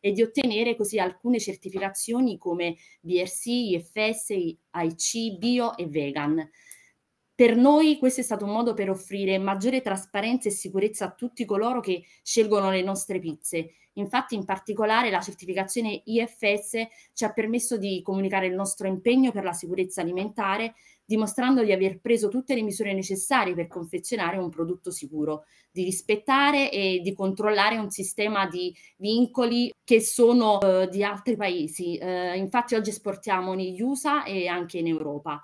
e di ottenere così alcune certificazioni come BRC, IFS, AIC, Bio e Vegan. Per noi questo è stato un modo per offrire maggiore trasparenza e sicurezza a tutti coloro che scelgono le nostre pizze. Infatti, in particolare, la certificazione IFS ci ha permesso di comunicare il nostro impegno per la sicurezza alimentare, dimostrando di aver preso tutte le misure necessarie per confezionare un prodotto sicuro, di rispettare e di controllare un sistema di vincoli che sono eh, di altri paesi. Eh, infatti oggi esportiamo negli USA e anche in Europa.